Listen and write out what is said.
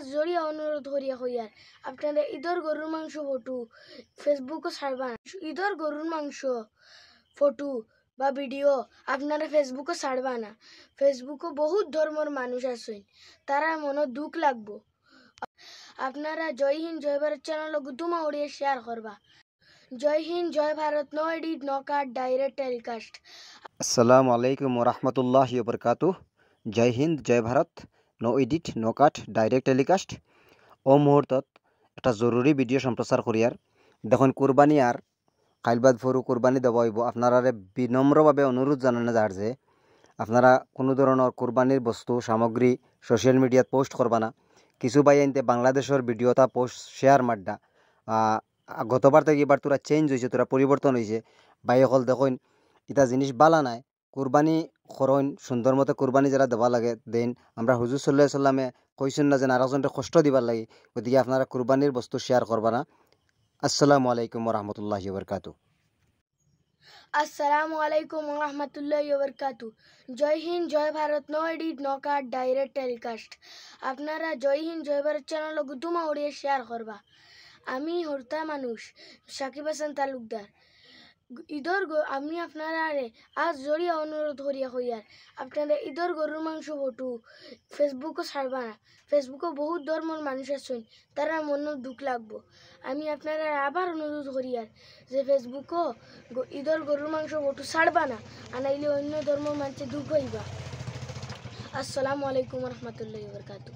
হাত জড়িয়া অনুরোধ হরিয়া হইয়ার আপনারা ঈদর গরুর মাংস ফটো ফেসবুক ছাড়বান ঈদর গরুর মাংস ফটো বা ভিডিও আপনারা ফেসবুকও ছাড়বা না ফেসবুকও বহুত ধর্মর মানুষ আসেন তারা মনে দুঃখ লাগব আপনারা জয় হিন জয় ভারত চ্যানেল গুতুমা ওড়িয়া শেয়ার করবা Jai Hind Jai Bharat no edit no cut direct telecast আসসালামু আলাইকুম রহমতুল্লাহ বরকাতু জয় হিন্দ জয় ভারত ন এডিট ন কাট ডাইৰেক্ট টেলিকাষ্ট মুহূৰ্তত এটা জৰুৰী ভিডিঅ' সম্প্ৰচাৰ কৰিয়াৰ দেখোন কোৰবানী আৰ কাইলবাদ ফরু কোৰবানী দিব আহিব আপনারা বিনম্ৰভাৱে অনুৰোধ জানানো যার যে আপনারা কোনো ধরনের কোরবানির বস্তু সামগ্রী সোশ্যাল মিডিয়াত পোস্ট করবানা না কিছু বাই আনতে বাংলাদেশের ভিডিওটা পোস্ট শেয়ার মারডা গতবার থেকে এবার তোরা চেঞ্জ হয়েছে তোরা পরিবর্তন হয়েছে বাই অকল দেখুন এটা জিনিস বালা নাই কোরবানি শৰণ সুন্দৰমতে কোৰবানী যাৰা দিব লাগে দেন আমাৰ হুজুৰ চলি চলামে কৈছোঁ না যে নাৰাজনটো কষ্ট দিব লাগে গতিকে আপোনাৰ কোৰবানীৰ বস্তু শ্বেয়াৰ কৰবা না আছালামু আলাইকুম ৰহমতুল্লাহি বৰকাতো আসসালামু আলাইকুম রহমতুল্লাহ ইবরকাতু জয় হিন্দ জয় ভারত নয়ডি নকাট ডাইরেক্ট টেলিকাস্ট আপনারা জয় হিন্দ জয় ভারত চ্যানেল গুতুমা ওড়িয়া শেয়ার করবা আমি হরতা মানুষ সাকিব হাসান তালুকদার ঈদর আমি আপনার আরে আজ জড়িয়া অনুরোধ করিয়া হইয়ার আপনারা ঈদর গরুর মাংস বটু ফেসবুকও ছাড়বা না ফেসবুকও বহুত ধর্মর মানুষ আছেন তারা মন দুঃখ লাগবো আমি আপনারা আবার অনুরোধ করিয়ার যে ফেসবুকও ঈদর গরুর মাংস বটু ছাড়বা না আনাইলে অন্য ধর্মর মানুষের দুঃখ হইবা আসসালামু আলাইকুম রহমতুল্লাহ বরকাতু